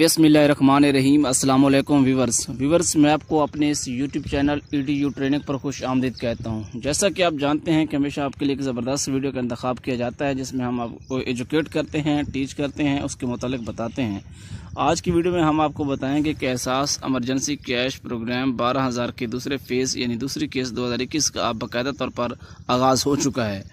बसमीम अल्लाम viewers viewers मैं आपको अपने इस YouTube channel E D U training पर खुश आमदीद कहता हूँ जैसा कि आप जानते हैं कि हमेशा आपके लिए एक ज़बरदस्त वीडियो का इंतखब किया जाता है जिसमें हम आपको एजुकेट करते हैं टीच करते हैं उसके मतलब बताते हैं आज की वीडियो में हम आपको बताएँगे कि एहसास एमरजेंसी कैश प्रोग्राम बारह हज़ार के दूसरे फेज़ यानी दूसरी केस दो हज़ार इक्कीस का बाकायदा तौर पर आगाज़ हो चुका है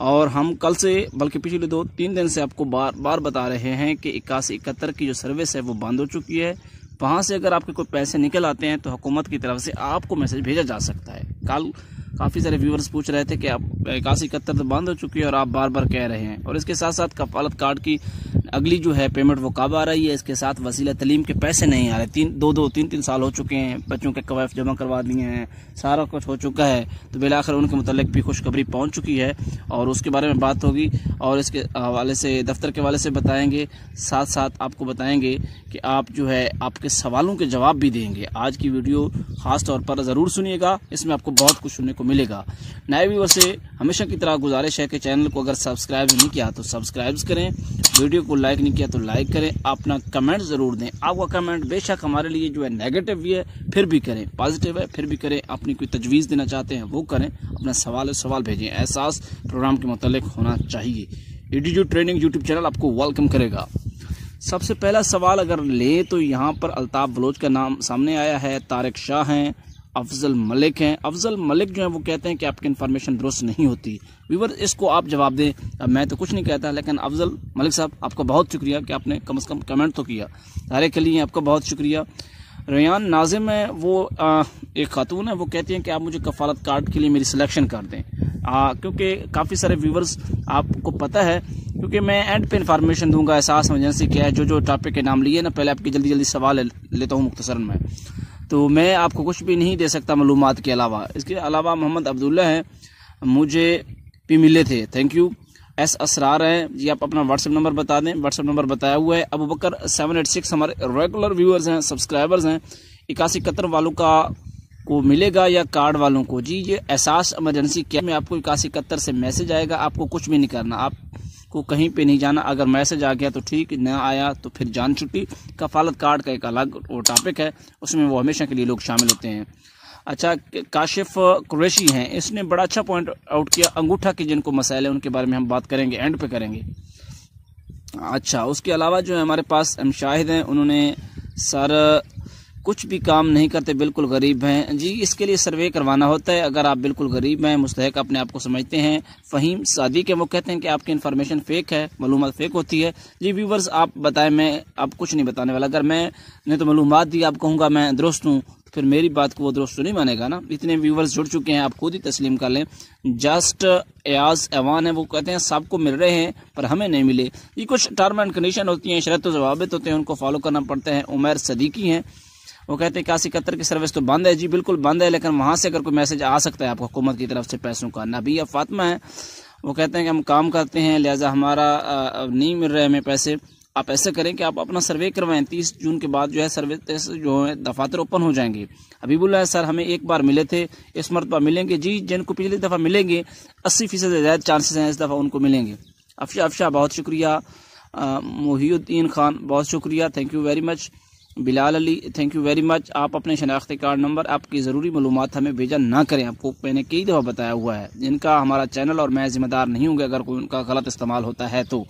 और हम कल से बल्कि पिछले दो तीन दिन से आपको बार बार बता रहे हैं कि इक्यासी इकहत्तर की जो सर्विस है वो बंद हो चुकी है वहाँ से अगर आपके कोई पैसे निकल आते हैं तो हुकूमत की तरफ से आपको मैसेज भेजा जा सकता है कल काफ़ी सारे व्यूवर्स पूछ रहे थे कि आप इक्यासी इकहत्तर तो बंद हो चुकी है और आप बार बार कह रहे हैं और इसके साथ साथ कफालत कार्ड की अगली जो है पेमेंट वो कब आ रही है इसके साथ वसीला तलीम के पैसे नहीं आ रहे तीन दो दो तीन तीन साल हो चुके हैं बच्चों के कवायफ जमा करवा दिए हैं सारा कुछ हो चुका है तो बिलाखिर उनके मतलब भी खुशखबरी पहुँच चुकी है और उसके बारे में बात होगी और इसके हवाले से दफ्तर के वाले से बताएँगे साथ साथ आपको बताएँगे कि आप जो है आपके सवालों के जवाब भी देंगे आज की वीडियो ख़ास तौर पर ज़रूर सुनिएगा इसमें आपको बहुत कुछ सुनने को मिलेगा नए व्यूवर से हमेशा की तरह गुजारिश है कि चैनल को अगर सब्सक्राइब नहीं किया तो सब्सक्राइब करें वीडियो को लाइक नहीं किया तो लाइक करें अपना कमेंट ज़रूर दें आपका कमेंट बेशक हमारे लिए जो है नेगेटिव भी है फिर भी करें पॉजिटिव है फिर भी करें अपनी कोई तजवीज़ देना चाहते हैं वो करें अपना सवाल सवाल भेजें एहसास प्रोग्राम के मतलब होना चाहिए एटीट्यूड ट्रेनिंग यूट्यूब चैनल आपको वेलकम करेगा सबसे पहला सवाल अगर लें तो यहाँ पर अल्ताफ़ बलोच का नाम सामने आया है तारक शाह हैं अफजल मलिक हैं अफजल मलिक जो है वो कहते हैं कि आपकी इन्फॉर्मेशन दुरुस्त नहीं होती व्यूवर इसको आप जवाब दें मैं तो कुछ नहीं कहता लेकिन अफजल मलिक साहब आपका बहुत शुक्रिया कि आपने कम से कम कमेंट तो किया हरे के लिए आपका बहुत शुक्रिया रेयान नाजिम है वो आ, एक खातून है वो कहती हैं कि आप मुझे कफालत कार्ड के लिए मेरी सिलेक्शन कर दें आ, क्योंकि काफ़ी सारे व्यूवर्स आपको पता है क्योंकि मैं एंड पे इन्फॉर्मेशन दूंगा एहसास एमरजेंसी क्या है जो जो टॉपिक के नाम लिए ना पहले आपके जल्दी जल्दी सवाल लेता हूँ मुख्तसर में तो मैं आपको कुछ भी नहीं दे सकता मालूम के अलावा इसके अलावा मोहम्मद अब्दुल्ला हैं मुझे भी मिले थे थैंक यू एस असरार हैं जी आप अपना व्हाट्सअप नंबर बता दें व्हाट्सअप नंबर बताया हुआ है अब बकर सेवन एट सिक्स हमारे रेगुलर व्यूअर्स हैं सब्सक्राइबर्स हैं इक्यासी कतर वालों का को मिलेगा या कार्ड वालों को जी ये एहसास इमरजेंसी क्या में आपको इक्यासी इकहत्तर से मैसेज आएगा आपको कुछ भी नहीं करना आप को कहीं पे नहीं जाना अगर मैसेज आ गया तो ठीक ना आया तो फिर जान छुट्टी कफालत कार्ड का एक अलग वो टॉपिक है उसमें वो हमेशा के लिए लोग शामिल होते हैं अच्छा काशिफ कुरैशी हैं इसने बड़ा अच्छा पॉइंट आउट किया अंगूठा के जिनको मसाइल हैं उनके बारे में हम बात करेंगे एंड पे करेंगे अच्छा उसके अलावा जो है हमारे पास हम शाहिद हैं उन्होंने सर कुछ भी काम नहीं करते बिल्कुल गरीब हैं जी इसके लिए सर्वे करवाना होता है अगर आप बिल्कुल गरीब हैं मुस्तक अपने आप को समझते हैं फ़हीम सादी के वो कहते हैं कि आपकी इन्फॉर्मेशन फ़ेक है मालूम फ़ेक होती है जी व्यूवर्स आप बताएं मैं आप कुछ नहीं बताने वाला अगर मैं तो मालूम दी आप कहूँगा मैं दुरुस्त हूँ फिर मेरी बात को वो दुरुस्त तो नहीं मानेगा ना इतने व्यूवर्स जुड़ चुके हैं आप खुद ही तस्लीम कर लें जस्ट एयाज एवान है वो कहते हैं सबको मिल रहे हैं पर हमें नहीं मिले ये कुछ टर्म एंड कंडीशन होती हैं शरत जवाबित तो होते हैं उनको फॉलो करना पड़ता है उमर सदीकी हैं वो कहते हैं काशी कतर की सर्विस तो बंद है जी बिल्कुल बंद है लेकिन वहाँ से अगर कोई मैसेज आ सकता है आपको हुकूमत की तरफ से पैसों का नबी या फातमा है वो कहते हैं कि हम काम करते हैं लिहाजा हमारा नहीं मिल रहे हमें पैसे आप ऐसे करें कि आप अपना सर्वे करवाएं तीस जून के बाद जो है सर्वे जो है दफातर ओपन हो जाएंगे अभी है सर हमें एक बार मिले थे इस मरतबा मिलेंगे जी जिनको पिछली दफ़ा मिलेंगे अस्सी फीसद ज़्यादा चांसेस हैं इस दफ़ा उनको मिलेंगे अफशा अफशा बहुत शुक्रिया मोहीउद्दीन खान बहुत शुक्रिया thank you very much Bilal Ali thank you very much आप अपने शनाख्ती कार्ड नंबर आपकी ज़रूरी मालूम हमें भेजा ना करें आपको मैंने कई दफ़ा बताया हुआ है जिनका हमारा चैनल और मैं ज़िम्मेदार नहीं होंगे अगर कोई उनका गलत इस्तेमाल होता है तो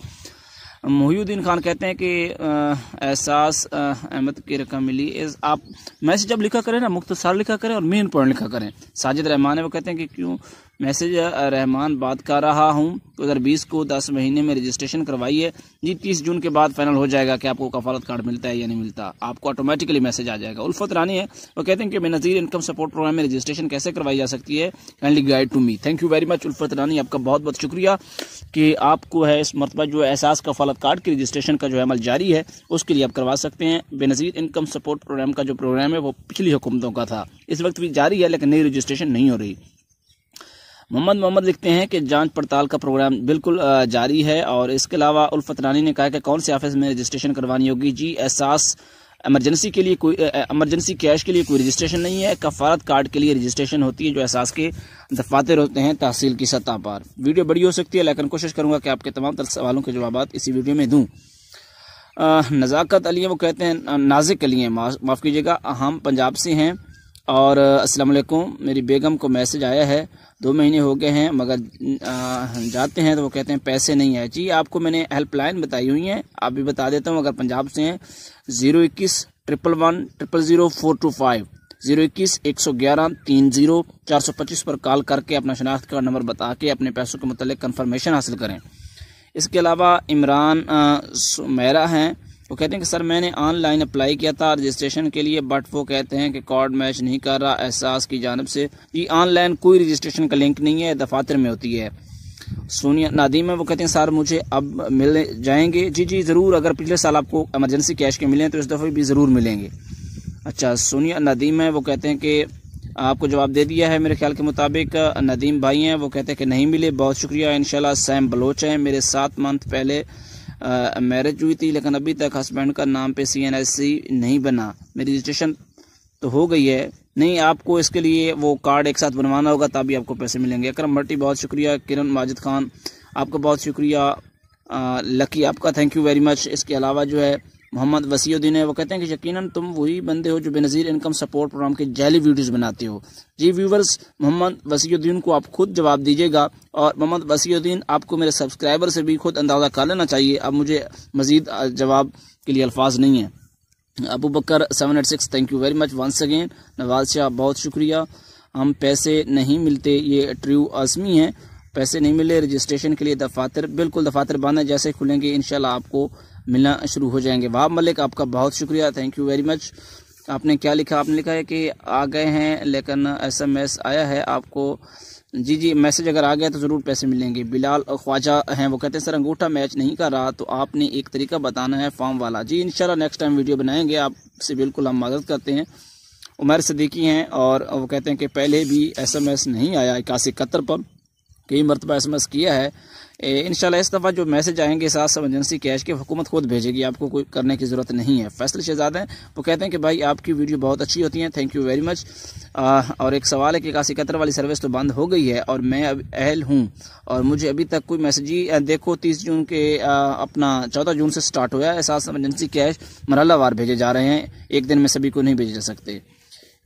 मोहुद्दीन खान कहते हैं कि एहसास अहमद की रकम मिली इस आप मैसेज जब लिखा करें ना मुख्तसार लिखा करें और मेन पॉइंट लिखा करें साजिद रहमान है वो कहते हैं कि क्यों मैसेज रहमान बात कर रहा हूँ दो तो हज़ार बीस को दस महीने में रजिस्ट्रेशन करवाइए जी तीस जून के बाद फाइनल हो जाएगा कि आपको कफालत कार्ड मिलता है या नहीं मिलता आपको ऑटोमेटिकली मैसेज आ जाएगा उल्फत रानी है वो कहते हैं कि बेनज़ीर इनकम सपोर्ट प्रोग्राम में रजिस्ट्रेशन कैसे करवाई जा सकती है kindly guide to me thank you very much Ulfat Rani आपका बहुत बहुत शुक्रिया कि आपको है इस मरतबा जो एहसास कफालत मतलब कार्ड की रजिस्ट्रेशन का जो है अमल जारी है उसके लिए आप करवा सकते हैं बेनज़ीर इनकम सपोर्ट प्रोग्राम का जो प्रोग्राम है वो पिछली हुकूमतों का था इस वक्त भी जारी है लेकिन नई रजिस्ट्रेशन नहीं हो रही मोहम्मद मोहम्मद लिखते हैं कि जांच पड़ताल का प्रोग्राम बिल्कुल जारी है और इसके अलावा उल्फत रानी ने कहा कि कौन से ऑफिस में रजिस्ट्रेशन करवानी होगी जी एहसास एमरजेंसी के लिए कोई एमरजेंसी कैश के लिए कोई रजिस्ट्रेशन नहीं है कफारत कार्ड के लिए रजिस्ट्रेशन होती है जो एहसास के दफातर होते हैं तहसील की सतह पर वीडियो बड़ी हो सकती है लेकिन कोशिश करूँगा कि आपके तमाम तर सवालों के जवाब इसी वीडियो में दूँ नज़ाकत अली वो कहते हैं नाजिक अली माफ़ कीजिएगा हम पंजाब से हैं और अस्सलाम वालेकुम मेरी बेगम को मैसेज आया है दो महीने हो गए हैं मगर जाते हैं तो वो कहते हैं पैसे नहीं है जी आपको मैंने हेल्पलाइन बताई हुई है आप भी बता देता हूँ अगर पंजाब से हैं ज़ीरो इक्कीस triple one triple zero four two five zero इक्कीस एक सौ ग्यारह तीन जीरो चार सौ पच्चीस पर कॉल करके अपना शनाख्त का नंबर बता के अपने पैसों के मतलब कन्फर्मेशन हासिल करें इसके अलावा इमरान सुमेरा हैं वो कहते हैं कि सर मैंने ऑनलाइन अप्लाई किया था रजिस्ट्रेशन के लिए बट वो कहते हैं कि कार्ड मैच नहीं कर रहा एहसास की जानब से ये ऑनलाइन कोई रजिस्ट्रेशन का लिंक नहीं है दफातर में होती है सोनिया नादीम है वो कहते हैं सर मुझे अब मिल जाएंगे जी जी ज़रूर अगर पिछले साल आपको एमरजेंसी कैश के मिले तो इस दफ़े भी ज़रूर मिलेंगे अच्छा सोनिया नदीम है वो कहते हैं कि आपको जवाब दे दिया है मेरे ख्याल के मुताबिक नदीम भाई हैं वो कहते हैं कि नहीं मिले बहुत शुक्रिया इन सैम बलोच हैं मेरे सात मंथ पहले मैरिज हुई थी लेकिन अभी तक हस्बैंड का नाम पे सी एन एस सी नहीं बना मेरी रजिस्ट्रेशन तो हो गई है नहीं आपको इसके लिए वो कार्ड एक साथ बनवाना होगा तभी आपको पैसे मिलेंगे अक्रम भट्टी बहुत शुक्रिया किरण माजिद खान आपका बहुत शुक्रिया लकी आपका थैंक यू वेरी मच इसके अलावा जो है मोहम्मद वसीउद्दीन है वो कहते हैं कि यकीनन तुम वही बंदे हो जो बेनज़ीर इनकम सपोर्ट प्रोग्राम के जैली वीडियोस बनाते हो जी व्यूवर्स मोहम्मद वसीउद्दीन को आप खुद जवाब दीजिएगा और मोहम्मद वसीउद्दीन आपको मेरे सब्सक्राइबर से भी खुद अंदाज़ा कर लेना चाहिए अब मुझे मज़ीद जवाब के लिए अल्फाज नहीं है Abu Bakar seven eight six thank you very much once again Nawaz Shah बहुत शुक्रिया हम पैसे नहीं मिलते ये ट्रू आजमी है पैसे नहीं मिले रजिस्ट्रेशन के लिए दफातर बिल्कुल दफातर बंद है जैसे खुलेंगे इनशाला आपको मिलना शुरू हो जाएंगे वहाब मलिक आपका बहुत शुक्रिया थैंक यू वेरी मच आपने क्या लिखा आपने लिखा है कि आ गए हैं लेकिन एसएमएस आया है आपको जी जी मैसेज अगर आ गया तो ज़रूर पैसे मिलेंगे बिलाल ख्वाजा हैं वो कहते हैं सर अंगूठा मैच नहीं कर रहा तो आपने एक तरीका बताना है फॉर्म वाला जी इंशाल्लाह नेक्स्ट टाइम वीडियो बनाएंगे आपसे बिल्कुल हम मदद करते हैं उमर सदीकी हैं और वो कहते हैं कि पहले भी एसएमएस नहीं आया इक्यासी इकहत्तर पर कई मरतबा एस एम एस किया है इन इस दफ़ा जो मैसेज आएंगे साथ सब एजेंसी कैश के हुकूमत खुद भेजेगी आपको कोई करने की ज़रूरत नहीं है फैसल शहजाद हैं वो कहते हैं कि भाई आपकी वीडियो बहुत अच्छी होती है थैंक यू वेरी मच और एक सवाल है कि काशी कतर वाली सर्विस तो बंद हो गई है और मैं अब अहल हूँ और मुझे अभी तक कोई मैसेज ही देखो तीस जून के आ, अपना चौदह जून से स्टार्ट हुआ है साथ सब एजेंसी कैश मरहला वार भेजे जा रहे हैं एक दिन में सभी को नहीं भेजे जा सकते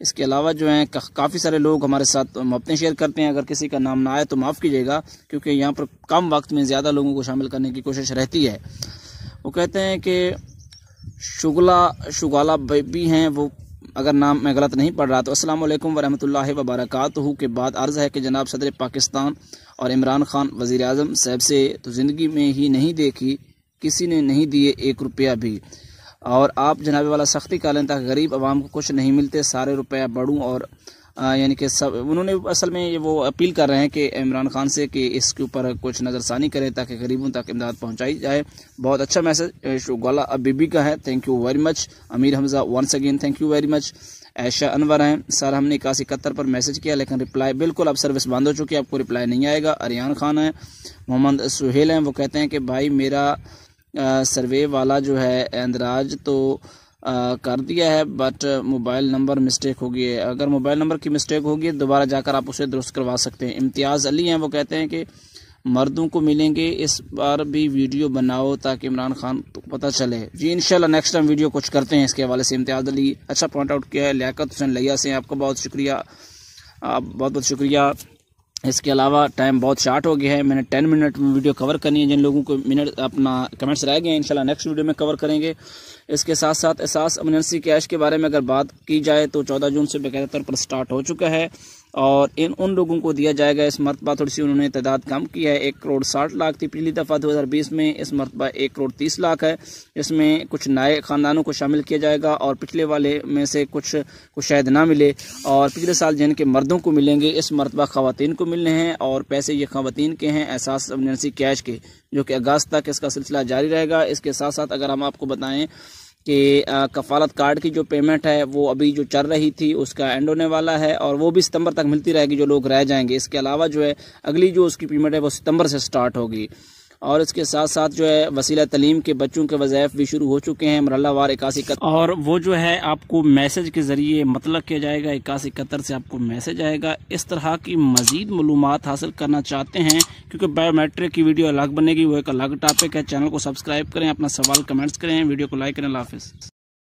इसके अलावा जो है काफ़ी सारे लोग हमारे साथ मपने शेयर करते हैं अगर किसी का नाम ना आए तो माफ़ कीजिएगा क्योंकि यहाँ पर कम वक्त में ज़्यादा लोगों को शामिल करने की कोशिश रहती है वो कहते हैं कि शुगला शुगाला भी हैं वो अगर नाम मैं गलत नहीं पढ़ रहा तो असलम वरहत वरहमतुल्ला वबरक के बाद अर्ज़ है कि जनाब सदर पाकिस्तान और इमरान खान वज़ी अजम साहब से तो ज़िंदगी में ही नहीं देखी किसी ने नहीं दिए एक रुपया भी और आप जनाब वाला सख्ती का लें ताकि गरीब आवाम को कुछ नहीं मिलते सारे रुपया बढ़ूँ और यानी कि सब उन्होंने असल में ये वो अपील कर रहे हैं कि इमरान खान से कि इसके ऊपर कुछ नज़रसानी करें ताकि गरीबों तक इमदाद पहुंचाई जाए बहुत अच्छा मैसेज गौला अबीबी का है thank you very much Amir Hamza once again thank you very much Aisha Anwar हैं सर हमने इक्यासी इकहत्तर पर मैसेज किया लेकिन रिप्लाई बिल्कुल अब सर्विस बंद हो चुकी है आपको रिप्लाई नहीं आएगा अरियान खान है मोहम्मद सुहेल हैं वो कहते हैं कि भाई मेरा सर्वे वाला जो है इंदराज तो आ, कर दिया है बट मोबाइल नंबर मिस्टेक होगी है अगर मोबाइल नंबर की मिस्टेक होगी दोबारा जाकर आप उसे दुरुस्त करवा सकते हैं इम्तियाज़ अली हैं वो कहते हैं कि मर्दों को मिलेंगे इस बार भी वीडियो बनाओ ताकि इमरान खान को पता चले जी इनशाला नेक्स्ट टाइम वीडियो कुछ करते हैं इसके हवाले से इम्तियाज़ अली अच्छा पॉइंट आउट किया है लियाकत हुसैन लिया से आपका बहुत शुक्रिया आप बहुत बहुत शुक्रिया इसके अलावा टाइम बहुत शार्ट हो गया है मैंने टेन मिनट में वीडियो कवर करनी है जिन लोगों को मिनट अपना कमेंट्स रह गए हैं इंशाल्लाह नेक्स्ट वीडियो में कवर करेंगे इसके साथ साथ एहसास एमरजेंसी कैश के बारे में अगर बात की जाए तो चौदह जून से बेकायदा तौर पर स्टार्ट हो चुका है और इन उन लोगों को दिया जाएगा इस मरतबा थोड़ी सी उन्होंने तादाद कम की है एक करोड़ साठ लाख थी पिछली दफ़ा दो हज़ार बीस में इस मरतबा एक करोड़ तीस लाख है इसमें कुछ नए ख़ानदानों को शामिल किया जाएगा और पिछले वाले में से कुछ को शायद ना मिले और पिछले साल जिनके मर्दों को मिलेंगे इस मरतबा ख़वान को मिलने हैं और पैसे ये ख़वान के हैं एहसास एमरजेंसी कैश के जो कि अगस्त तक इसका सिलसिला जारी रहेगा इसके साथ साथ अगर हम आपको बताएँ कि कफालत कार्ड की जो पेमेंट है वो अभी जो चल रही थी उसका एंड होने वाला है और वो भी सितंबर तक मिलती रहेगी जो लोग रह जाएंगे इसके अलावा जो है अगली जो उसकी पेमेंट है वो सितंबर से स्टार्ट होगी और इसके साथ साथ जो है वसीला तलीम के बच्चों के वज़ैफ भी शुरू हो चुके हैं वार इक्यासी कतर और वो जो है आपको मैसेज के ज़रिए मतलब किया जाएगा इक्यासी कतर से आपको मैसेज आएगा इस तरह की मज़ीद मालूम हासिल करना चाहते हैं क्योंकि बायोमेट्रिक की वीडियो अलग बनेगी वो एक अलग टॉपिक है चैनल को सब्सक्राइब करें अपना सवाल कमेंट्स करें वीडियो को लाइक करें हाफिज़